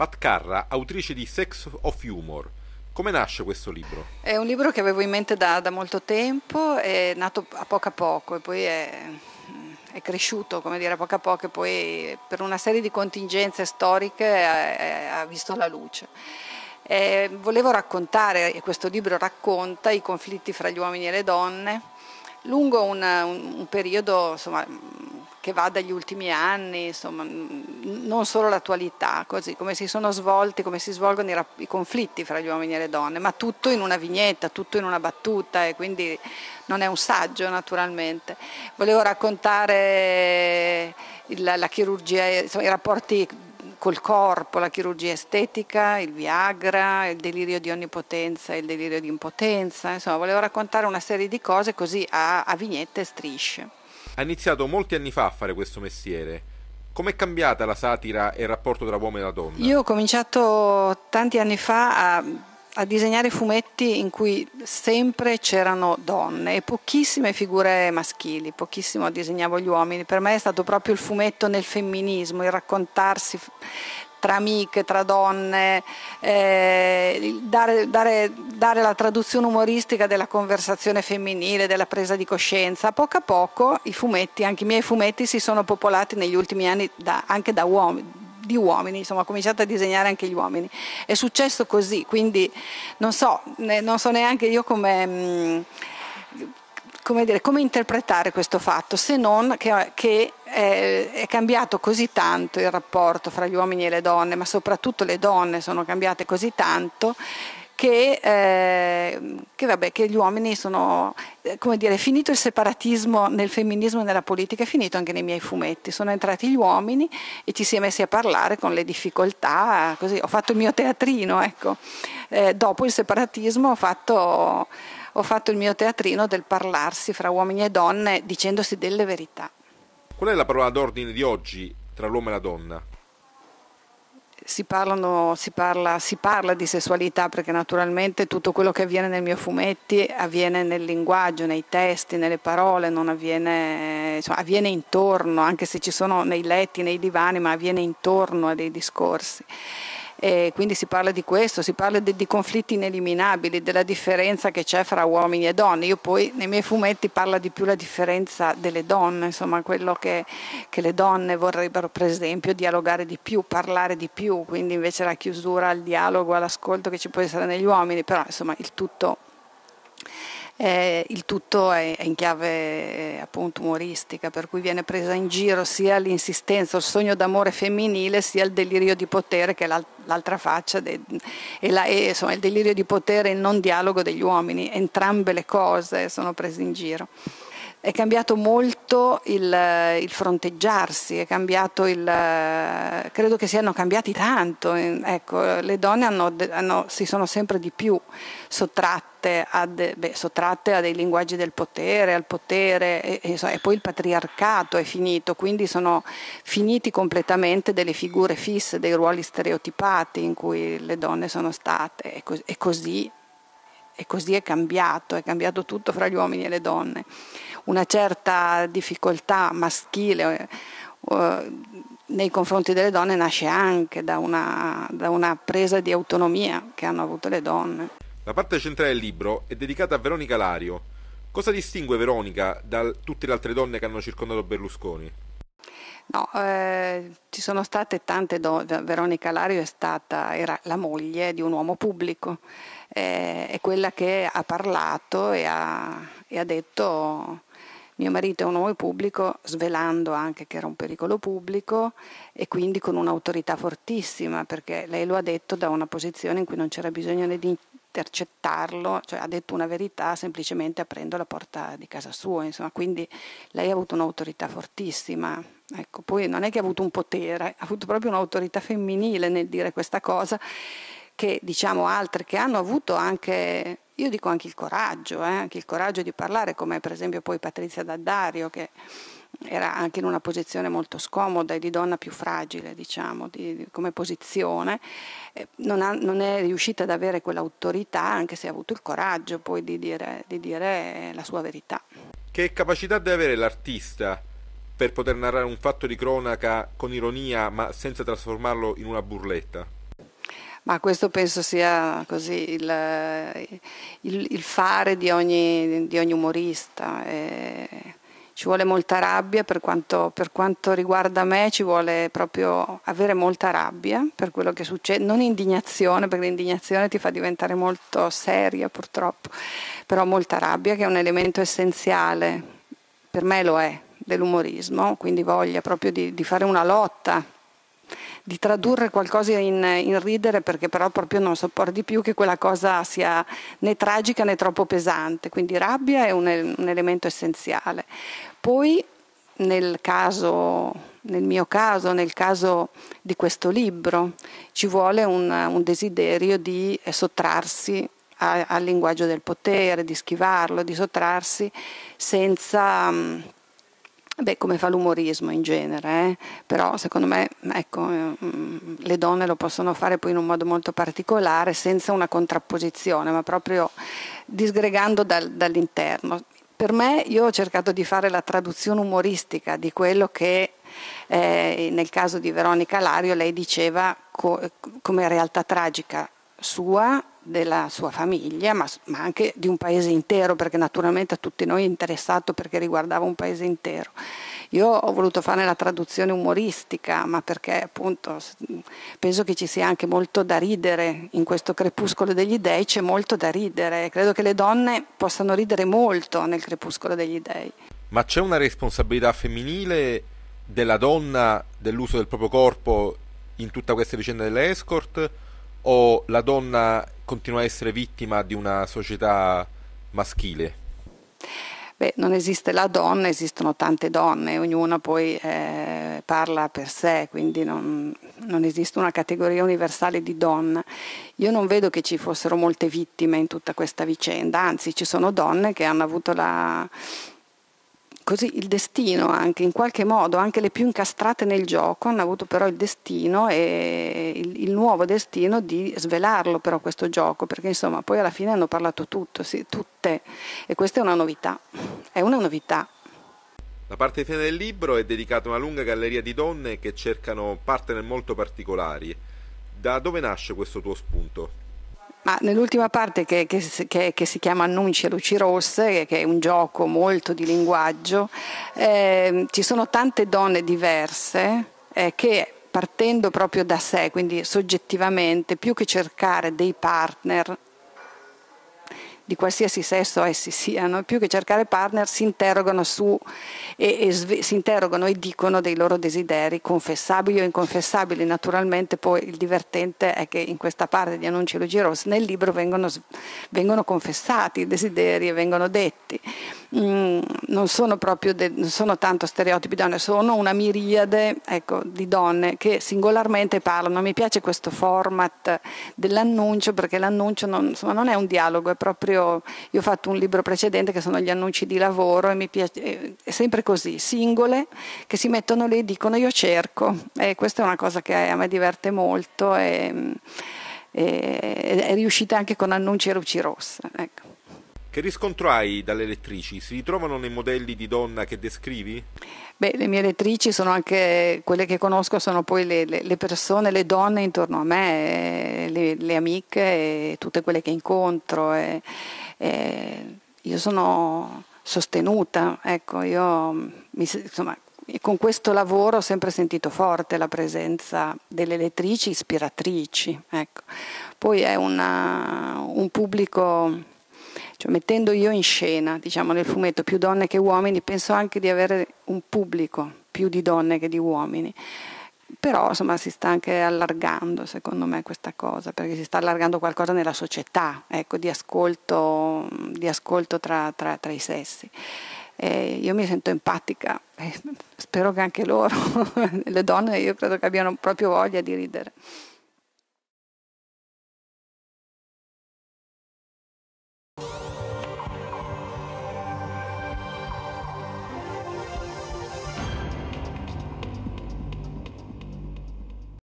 Pat Carra, autrice di Sex of Humor. Come nasce questo libro? È un libro che avevo in mente da, da molto tempo, è nato a poco a poco e poi è, è cresciuto, come dire, a poco a poco e poi per una serie di contingenze storiche eh, eh, ha visto la luce. Eh, volevo raccontare, e questo libro racconta, i conflitti fra gli uomini e le donne lungo un, un, un periodo insomma, che va dagli ultimi anni, insomma, non solo l'attualità, così come si sono svolti, come si svolgono i, rap- i conflitti fra gli uomini e le donne, ma tutto in una vignetta, tutto in una battuta e quindi non è un saggio naturalmente. Volevo raccontare il, la chirurgia, insomma, i rapporti col corpo, la chirurgia estetica, il Viagra, il delirio di onnipotenza, il delirio di impotenza, insomma volevo raccontare una serie di cose così a, a vignette e strisce ha iniziato molti anni fa a fare questo mestiere. Com'è cambiata la satira e il rapporto tra uomo e la donna? Io ho cominciato tanti anni fa a, a disegnare fumetti in cui sempre c'erano donne e pochissime figure maschili, pochissimo disegnavo gli uomini. Per me è stato proprio il fumetto nel femminismo, il raccontarsi tra amiche, tra donne, eh, dare, dare, dare, la traduzione umoristica della conversazione femminile, della presa di coscienza. A poco a poco i fumetti, anche i miei fumetti, si sono popolati negli ultimi anni da, anche da uomini di uomini, insomma, ho cominciato a disegnare anche gli uomini. È successo così, quindi non so, non so neanche io come mm, come, dire, come interpretare questo fatto se non che, che eh, è cambiato così tanto il rapporto fra gli uomini e le donne, ma soprattutto le donne sono cambiate così tanto che, eh, che, vabbè, che, gli uomini sono, eh, come dire, finito il separatismo nel femminismo e nella politica, è finito anche nei miei fumetti. Sono entrati gli uomini e ci si è messi a parlare con le difficoltà, così ho fatto il mio teatrino, ecco. eh, dopo il separatismo ho fatto ho fatto il mio teatrino del parlarsi fra uomini e donne dicendosi delle verità. Qual è la parola d'ordine di oggi tra l'uomo e la donna? Si, parlano, si, parla, si, parla, di sessualità perché naturalmente tutto quello che avviene nei miei fumetti avviene nel linguaggio, nei testi, nelle parole, avviene, insomma, avviene intorno, anche se ci sono nei letti, nei divani, ma avviene intorno a dei discorsi. E quindi si parla di questo, si parla di, di conflitti ineliminabili, della differenza che c'è fra uomini e donne. Io poi nei miei fumetti parlo di più la differenza delle donne, insomma quello che, che le donne vorrebbero per esempio dialogare di più, parlare di più, quindi invece la chiusura al dialogo, all'ascolto che ci può essere negli uomini, però insomma il tutto eh, il tutto è, in chiave eh, appunto umoristica, per cui viene presa in giro sia l'insistenza, il sogno d'amore femminile, sia il delirio di potere che è l'altra faccia, de- e, la- e insomma, il delirio di potere e il non dialogo degli uomini, entrambe le cose sono prese in giro è cambiato molto il, il fronteggiarsi, è cambiato il, credo che siano cambiati tanto, ecco, le donne hanno, hanno, si sono sempre di più sottratte a, de, beh, sottratte a, dei linguaggi del potere, al potere e, e, e poi il patriarcato è finito, quindi sono finiti completamente delle figure fisse, dei ruoli stereotipati in cui le donne sono state e, e così, e così è cambiato, è cambiato tutto fra gli uomini e le donne una certa difficoltà maschile eh, nei confronti delle donne nasce anche da una, da una presa di autonomia che hanno avuto le donne. La parte centrale del libro è dedicata a Veronica Lario. Cosa distingue Veronica da tutte le altre donne che hanno circondato Berlusconi? No, eh, ci sono state tante donne, Veronica Lario stata, era la moglie di un uomo pubblico, eh, è quella che ha parlato e ha, e ha detto mio marito è un uomo pubblico, svelando anche che era un pericolo pubblico e quindi con un'autorità fortissima, perché lei lo ha detto da una posizione in cui non c'era bisogno né di intercettarlo, cioè ha detto una verità semplicemente aprendo la porta di casa sua, insomma, quindi lei ha avuto un'autorità fortissima. Ecco, poi non è che ha avuto un potere, ha avuto proprio un'autorità femminile nel dire questa cosa che diciamo altre che hanno avuto anche io dico anche il coraggio, eh, anche il coraggio di parlare, come per esempio poi Patrizia Daddario che era anche in una posizione molto scomoda e di donna più fragile, diciamo, di, di, come posizione, eh, non, ha, non, è riuscita ad avere quell'autorità, anche se ha avuto il coraggio poi di dire, di dire eh, la sua verità. Che capacità deve avere l'artista per poter narrare un fatto di cronaca con ironia ma senza trasformarlo in una burletta? Ma questo penso sia così il, il, il fare di ogni, di ogni umorista. E ci vuole molta rabbia, per quanto, per quanto, riguarda me ci vuole proprio avere molta rabbia per quello che succede, non indignazione, perché l'indignazione ti fa diventare molto seria purtroppo, però molta rabbia che è un elemento essenziale, per me lo è, dell'umorismo, quindi voglia proprio di, di fare una lotta di tradurre qualcosa in, in, ridere perché però proprio non sopporti più che quella cosa sia né tragica né troppo pesante, quindi rabbia è un, un elemento essenziale. Poi nel caso, nel mio caso, nel caso di questo libro, ci vuole un, un desiderio di sottrarsi a, al linguaggio del potere, di schivarlo, di sottrarsi senza Beh, come fa l'umorismo in genere, eh? però secondo me ecco, mm, le donne lo possono fare poi in un modo molto particolare, senza una contrapposizione, ma proprio disgregando dal, dall'interno. Per me io ho cercato di fare la traduzione umoristica di quello che eh, nel caso di Veronica Lario lei diceva co- come realtà tragica sua, della sua famiglia, ma, ma, anche di un paese intero, perché naturalmente a tutti noi è interessato perché riguardava un paese intero. Io ho voluto fare la traduzione umoristica, ma perché appunto penso che ci sia anche molto da ridere in questo crepuscolo degli dei, c'è molto da ridere. Credo che le donne possano ridere molto nel crepuscolo degli dei. Ma c'è una responsabilità femminile della donna dell'uso del proprio corpo in tutta questa vicenda delle escort? o la donna continua a essere vittima di una società maschile? Beh, non esiste la donna, esistono tante donne, ognuna poi eh, parla per sé, quindi non, non, esiste una categoria universale di donna. Io non vedo che ci fossero molte vittime in tutta questa vicenda, anzi ci sono donne che hanno avuto la, così il destino anche, in qualche modo, anche le più incastrate nel gioco hanno avuto però il destino e il, il nuovo destino di svelarlo però questo gioco, perché insomma poi alla fine hanno parlato tutto, sì, tutte, e questa è una novità, è una novità. La parte fine del libro è dedicata a una lunga galleria di donne che cercano partner molto particolari. Da dove nasce questo tuo spunto? Ma nell'ultima parte che, che, che, si chiama Annunci a luci rosse, che è un gioco molto di linguaggio, eh, ci sono tante donne diverse eh, che partendo proprio da sé, quindi soggettivamente, più che cercare dei partner, di qualsiasi sesso essi siano, più che cercare partner si interrogano su e, e sve, si interrogano e dicono dei loro desideri confessabili o inconfessabili. Naturalmente poi il divertente è che in questa parte di Annunci Luigi Ross nel libro vengono, vengono confessati i desideri e vengono detti. Mm, non sono proprio de, non sono tanto stereotipi donne, sono una miriade ecco, di donne che singolarmente parlano. Mi piace questo format dell'annuncio perché l'annuncio non, insomma, non è un dialogo, è proprio. Io ho fatto un libro precedente che sono gli annunci di lavoro e mi piace, è sempre così, singole che si mettono lì e dicono io cerco. E questa è una cosa che a me diverte molto. E, e, è riuscita anche con annunci e luci rosse. Ecco. Che riscontro hai dalle lettrici? Si ritrovano nei modelli di donna che descrivi? Beh, le mie lettrici sono anche quelle che conosco, sono poi le, le persone, le donne intorno a me, eh, le, le amiche, tutte quelle che incontro. E, e io sono sostenuta, ecco, io mm, mi, insomma, con questo lavoro ho sempre sentito forte la presenza delle lettrici ispiratrici. Ecco. Poi è una, un pubblico cioè mettendo io in scena, diciamo nel fumetto, più donne che uomini, penso anche di avere un pubblico più di donne che di uomini. Però insomma si sta anche allargando, secondo me, questa cosa, perché si sta allargando qualcosa nella società, ecco, di ascolto, di ascolto tra, tra, tra i sessi. Eh, io mi sento empatica, spero che anche loro, le donne, io credo che abbiano proprio voglia di ridere.